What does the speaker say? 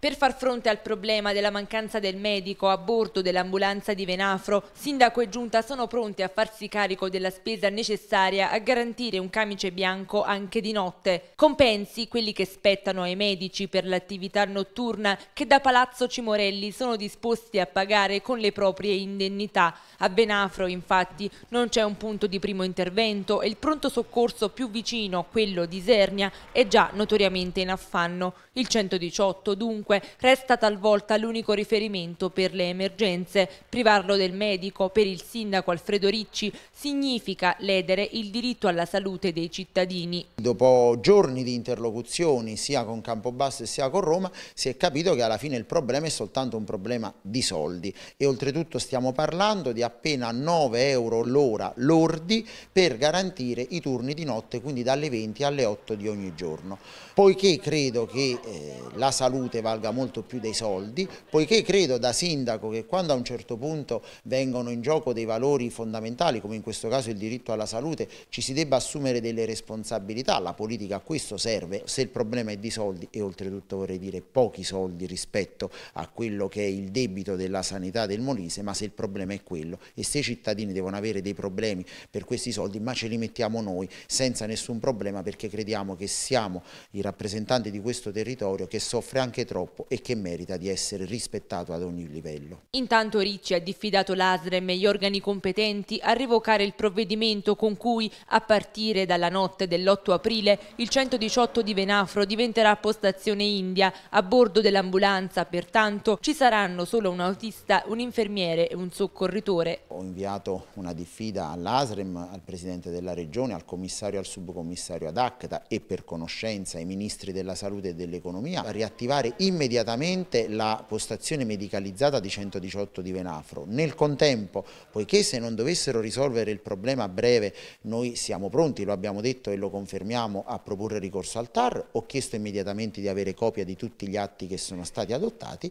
Per far fronte al problema della mancanza del medico a bordo dell'ambulanza di Venafro, Sindaco e Giunta sono pronti a farsi carico della spesa necessaria a garantire un camice bianco anche di notte. Compensi quelli che spettano ai medici per l'attività notturna che da Palazzo Cimorelli sono disposti a pagare con le proprie indennità. A Venafro, infatti, non c'è un punto di primo intervento e il pronto soccorso più vicino, quello di Isernia, è già notoriamente in affanno. Il 118, dunque, comunque resta talvolta l'unico riferimento per le emergenze. Privarlo del medico per il sindaco Alfredo Ricci significa ledere il diritto alla salute dei cittadini. Dopo giorni di interlocuzioni sia con Campobasso sia con Roma si è capito che alla fine il problema è soltanto un problema di soldi e oltretutto stiamo parlando di appena 9 euro l'ora lordi per garantire i turni di notte quindi dalle 20 alle 8 di ogni giorno. Poiché credo che eh, la salute valga valga molto più dei soldi, poiché credo da sindaco che quando a un certo punto vengono in gioco dei valori fondamentali, come in questo caso il diritto alla salute, ci si debba assumere delle responsabilità, la politica a questo serve, se il problema è di soldi e oltretutto vorrei dire pochi soldi rispetto a quello che è il debito della sanità del Molise, ma se il problema è quello e se i cittadini devono avere dei problemi per questi soldi, ma ce li mettiamo noi senza nessun problema perché crediamo che siamo i rappresentanti di questo territorio che soffre anche troppo corpo e che merita di essere rispettato ad ogni livello. Intanto Ricci ha diffidato l'ASREM e gli organi competenti a revocare il provvedimento con cui, a partire dalla notte dell'8 aprile, il 118 di Venafro diventerà postazione India. A bordo dell'ambulanza, pertanto, ci saranno solo un autista, un infermiere e un soccorritore. Ho inviato una diffida all'ASREM, al Presidente della Regione, al Commissario e al Subcommissario ad Acta e per conoscenza ai Ministri della Salute e dell'Economia a riattivare immediatamente immediatamente la postazione medicalizzata di 118 di Venafro. Nel contempo, poiché se non dovessero risolvere il problema a breve, noi siamo pronti, lo abbiamo detto e lo confermiamo, a proporre ricorso al TAR, ho chiesto immediatamente di avere copia di tutti gli atti che sono stati adottati.